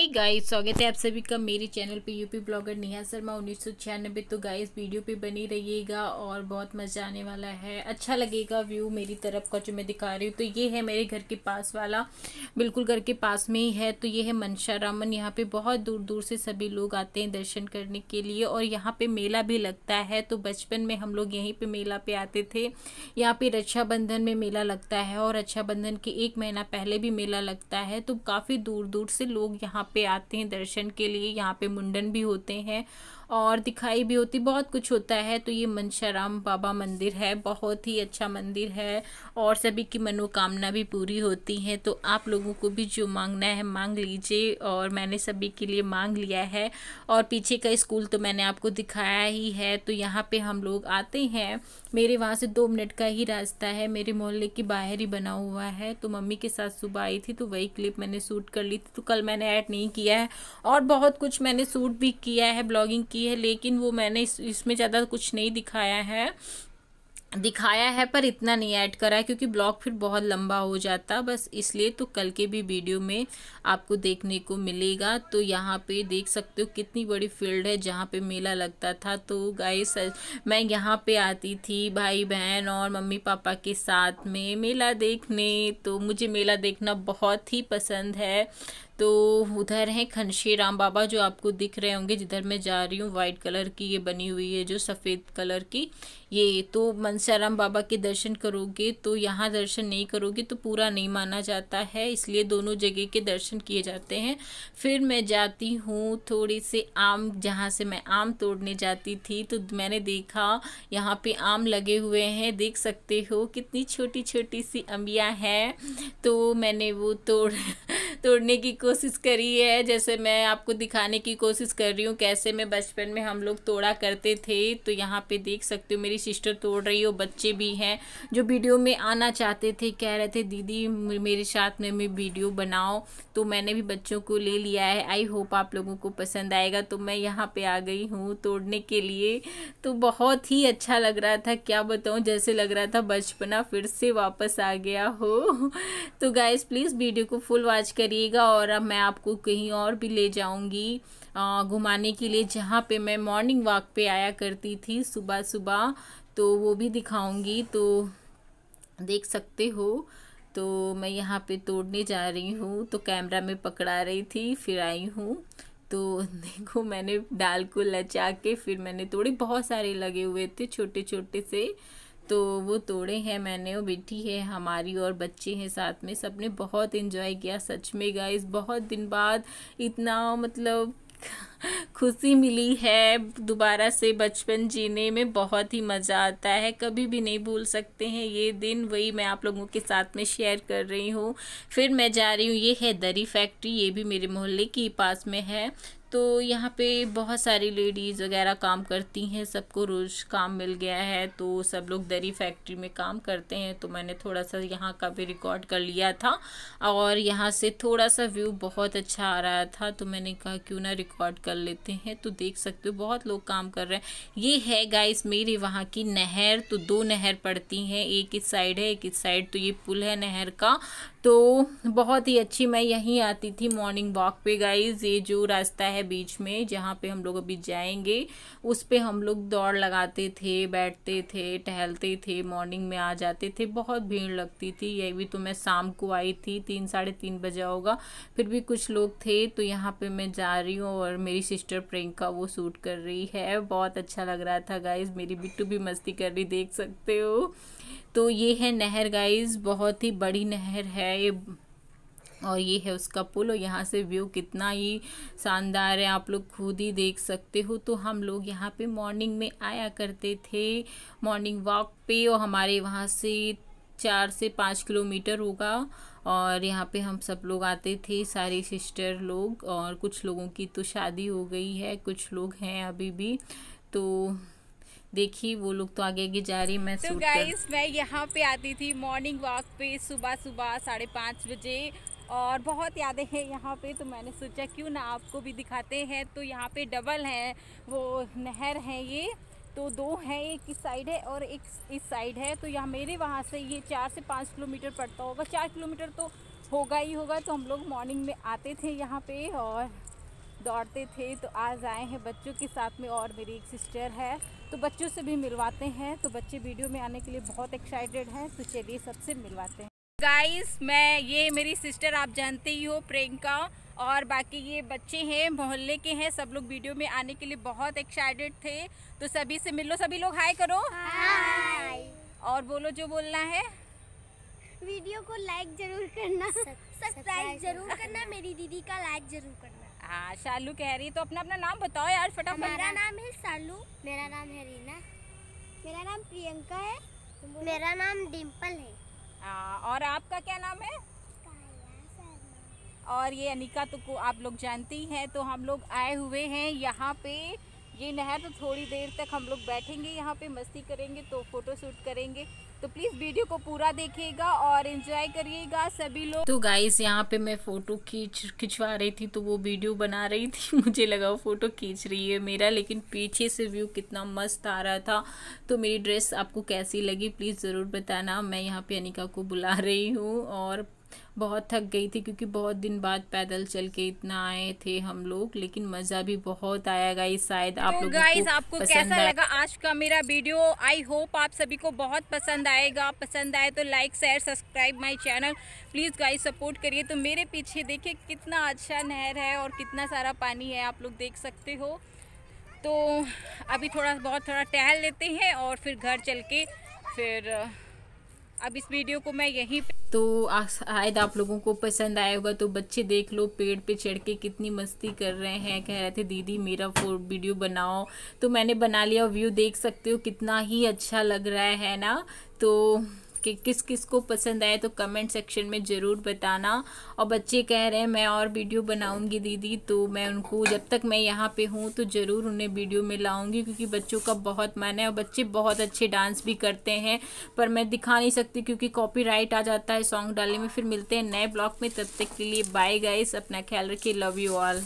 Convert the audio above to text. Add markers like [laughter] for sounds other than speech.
hey guys स्वागत है आप सभी का मेरे चैनल पे यूपी ब्लॉगर नेहा शर्मा उन्नीस सौ छियानबे तो गाइस वीडियो पे बनी रहिएगा और बहुत मज़ा आने वाला है अच्छा लगेगा व्यू मेरी तरफ का जो मैं दिखा रही हूँ तो ये है मेरे घर के पास वाला बिल्कुल घर के पास में ही है तो ये है मनशा रामन यहाँ पे बहुत दूर दूर से सभी लोग आते हैं दर्शन करने के लिए और यहाँ पर मेला भी लगता है तो बचपन में हम लोग यहीं पर मेला पर आते थे यहाँ पर रक्षाबंधन में मेला लगता है और रक्षाबंधन के एक महीना पहले भी मेला लगता है तो काफ़ी दूर दूर से लोग यहाँ पे आते हैं दर्शन के लिए यहाँ पे मुंडन भी होते हैं और दिखाई भी होती बहुत कुछ होता है तो ये मनशाराम बाबा मंदिर है बहुत ही अच्छा मंदिर है और सभी की मनोकामना भी पूरी होती है तो आप लोगों को भी जो मांगना है मांग लीजिए और मैंने सभी के लिए मांग लिया है और पीछे का स्कूल तो मैंने आपको दिखाया ही है तो यहाँ पे हम लोग आते हैं मेरे वहाँ से दो मिनट का ही रास्ता है मेरे मोहल्ले के बाहर ही बना हुआ है तो मम्मी के साथ सुबह आई थी तो वही क्लिप मैंने शूट कर ली थी तो कल मैंने ऐड नहीं किया है और बहुत कुछ मैंने शूट भी किया है ब्लॉगिंग की की है लेकिन वो मैंने इस इसमें ज़्यादा कुछ नहीं दिखाया है दिखाया है पर इतना नहीं ऐड करा है क्योंकि ब्लॉग फिर बहुत लंबा हो जाता बस इसलिए तो कल के भी वीडियो में आपको देखने को मिलेगा तो यहाँ पे देख सकते हो कितनी बड़ी फील्ड है जहाँ पे मेला लगता था तो गाइस मैं यहाँ पे आती थी भाई बहन और मम्मी पापा के साथ में मेला देखने तो मुझे मेला देखना बहुत ही पसंद है तो उधर हैं खनशी राम बाबा जो आपको दिख रहे होंगे जिधर मैं जा रही हूँ वाइट कलर की ये बनी हुई है जो सफ़ेद कलर की ये तो मनसाराम बाबा के दर्शन करोगे तो यहाँ दर्शन नहीं करोगे तो पूरा नहीं माना जाता है इसलिए दोनों जगह के दर्शन किए जाते हैं फिर मैं जाती हूँ थोड़े से आम जहाँ से मैं आम तोड़ने जाती थी तो मैंने देखा यहाँ पे आम लगे हुए हैं देख सकते हो कितनी छोटी छोटी सी अम्बियाँ हैं तो मैंने वो तोड़ तोड़ने की कोशिश करी है जैसे मैं आपको दिखाने की कोशिश कर रही हूँ कैसे मैं बचपन में हम लोग तोड़ा करते थे तो यहाँ पे देख सकते हो मेरी सिस्टर तोड़ रही हो बच्चे भी हैं जो वीडियो में आना चाहते थे कह रहे थे दीदी मेरे साथ में मैं वीडियो बनाओ तो मैंने भी बच्चों को ले लिया है आई होप आप लोगों को पसंद आएगा तो मैं यहाँ पर आ गई हूँ तोड़ने के लिए तो बहुत ही अच्छा लग रहा था क्या बताऊँ जैसे लग रहा था बचपना फिर से वापस आ गया हो तो गाइज प्लीज़ वीडियो को फुल वॉच कर करिएगा और अब मैं आपको कहीं और भी ले जाऊंगी घुमाने के लिए जहाँ पे मैं मॉर्निंग वॉक पे आया करती थी सुबह सुबह तो वो भी दिखाऊंगी तो देख सकते हो तो मैं यहाँ पे तोड़ने जा रही हूँ तो कैमरा में पकड़ा रही थी फिर आई हूँ तो [laughs] देखो मैंने डाल को लचा के फिर मैंने तोड़े बहुत सारे लगे हुए थे छोटे छोटे से तो वो तोड़े हैं मैंने वो बेटी है हमारी और बच्चे हैं साथ में सबने बहुत इन्जॉय किया सच में गाइस बहुत दिन बाद इतना मतलब खुशी मिली है दोबारा से बचपन जीने में बहुत ही मज़ा आता है कभी भी नहीं भूल सकते हैं ये दिन वही मैं आप लोगों के साथ में शेयर कर रही हूँ फिर मैं जा रही हूँ ये है दरी फैक्ट्री ये भी मेरे मोहल्ले के पास में है तो यहाँ पे बहुत सारी लेडीज़ वगैरह काम करती हैं सबको रोज़ काम मिल गया है तो सब लोग दरी फैक्ट्री में काम करते हैं तो मैंने थोड़ा सा यहाँ का भी रिकॉर्ड कर लिया था और यहाँ से थोड़ा सा व्यू बहुत अच्छा आ रहा था तो मैंने कहा क्यों ना रिकॉर्ड कर लेते हैं तो देख सकते हो बहुत लोग काम कर रहे हैं ये है गाइस मेरी वहाँ की नहर तो दो नहर पड़ती हैं एक इस साइड है एक इस साइड तो ये पुल है नहर का तो बहुत ही अच्छी मैं यहीं आती थी मॉर्निंग वॉक पे गाइज़ ये जो रास्ता है है बीच में जहाँ पे हम लोग अभी जाएंगे उस पर हम लोग दौड़ लगाते थे बैठते थे टहलते थे मॉर्निंग में आ जाते थे बहुत भीड़ लगती थी ये भी तो मैं शाम को आई थी तीन साढ़े तीन बजा होगा फिर भी कुछ लोग थे तो यहाँ पे मैं जा रही हूँ और मेरी सिस्टर प्रियंका वो सूट कर रही है बहुत अच्छा लग रहा था गाइज मेरी बिट्टू भी मस्ती कर रही देख सकते हो तो ये है नहर गाइज बहुत ही बड़ी नहर है ये और ये है उसका पुल और यहाँ से व्यू कितना ही शानदार है आप लोग खुद ही देख सकते हो तो हम लोग यहाँ पे मॉर्निंग में आया करते थे मॉर्निंग वॉक पे और हमारे वहाँ से चार से पाँच किलोमीटर होगा और यहाँ पे हम सब लोग आते थे सारे सिस्टर लोग और कुछ लोगों की तो शादी हो गई है कुछ लोग हैं अभी भी तो देखिए वो लोग तो आगे आगे जा रही मैं तो गाइस मैं यहाँ पे आती थी मॉर्निंग वॉक पे सुबह सुबह साढ़े पाँच बजे और बहुत यादें हैं यहाँ पे तो मैंने सोचा क्यों ना आपको भी दिखाते हैं तो यहाँ पे डबल हैं वो नहर है ये तो दो हैं एक इस साइड है और एक इस साइड है तो यहाँ मेरे वहाँ से ये चार से पाँच किलोमीटर पड़ता होगा चार किलोमीटर तो होगा ही होगा तो हम लोग मॉर्निंग में आते थे यहाँ पे और दौड़ते थे तो आज आए हैं बच्चों के साथ में और मेरी एक सिस्टर है तो बच्चों से भी मिलवाते हैं तो बच्चे वीडियो में आने के लिए बहुत एक्साइटेड हैं तो चलिए सबसे मिलवाते हैं गाइस मैं ये मेरी सिस्टर आप जानते ही हो प्रियंका और बाकी ये बच्चे हैं मोहल्ले के हैं सब लोग वीडियो में आने के लिए बहुत एक्साइटेड थे तो सभी से मिलो सभी लोग हाय करो हाय और बोलो जो बोलना है वीडियो को लाइक जरूर करना सब्सक्राइब जरूर करना मेरी दीदी का लाइक जरूर करना हाँ शालू कह रही तो अपना अपना नाम बताओ यार फटाफट मेरा नाम है शालू मेरा नाम है रीना मेरा नाम प्रियंका है मेरा नाम डिम्पल है हाँ, और आपका क्या नाम है और ये अनिका तो को आप लोग जानती हैं तो हम लोग आए हुए हैं यहाँ पे ये नहर तो थोड़ी देर तक हम लोग बैठेंगे यहाँ पे मस्ती करेंगे तो फ़ोटो शूट करेंगे तो प्लीज़ वीडियो को पूरा देखिएगा और इन्जॉय करिएगा सभी लोग तो गाइस यहाँ पे मैं फ़ोटो खींच खिंचवा रही थी तो वो वीडियो बना रही थी [laughs] मुझे लगा वो फ़ोटो खींच रही है मेरा लेकिन पीछे से व्यू कितना मस्त आ रहा था तो मेरी ड्रेस आपको कैसी लगी प्लीज़ ज़रूर बताना मैं यहाँ पे अनिका को बुला रही हूँ और बहुत थक गई थी क्योंकि बहुत दिन बाद पैदल चल के इतना आए थे हम लोग लेकिन मज़ा भी बहुत आया गाइस शायद आप तो लोग गाइस आपको कैसा लगा आज का मेरा वीडियो आई होप आप सभी को बहुत पसंद आएगा पसंद आए तो like share subscribe my channel please guys support करिए तो मेरे पीछे देखिए कितना अच्छा नहर है और कितना सारा पानी है आप लोग देख सकते हो तो अभी थोड़ा बहुत थोड़ा टहल लेते हैं और फिर घर चल के फिर अब इस वीडियो को मैं यहीं तो शायद आप लोगों को पसंद आया होगा तो बच्चे देख लो पेड़ पे चढ़ के कितनी मस्ती कर रहे हैं कह रहे थे दीदी मेरा वीडियो बनाओ तो मैंने बना लिया व्यू देख सकते हो कितना ही अच्छा लग रहा है ना तो कि किस किस को पसंद आए तो कमेंट सेक्शन में ज़रूर बताना और बच्चे कह रहे हैं मैं और वीडियो बनाऊंगी दीदी तो मैं उनको जब तक मैं यहाँ पे हूँ तो ज़रूर उन्हें वीडियो में लाऊंगी क्योंकि बच्चों का बहुत मन है और बच्चे बहुत अच्छे डांस भी करते हैं पर मैं दिखा नहीं सकती क्योंकि कॉपी आ जाता है सॉन्ग डालने में फिर मिलते हैं नए ब्लॉग में तब तक के लिए बाय गाइस अपना ख्याल रखिए लव यू ऑल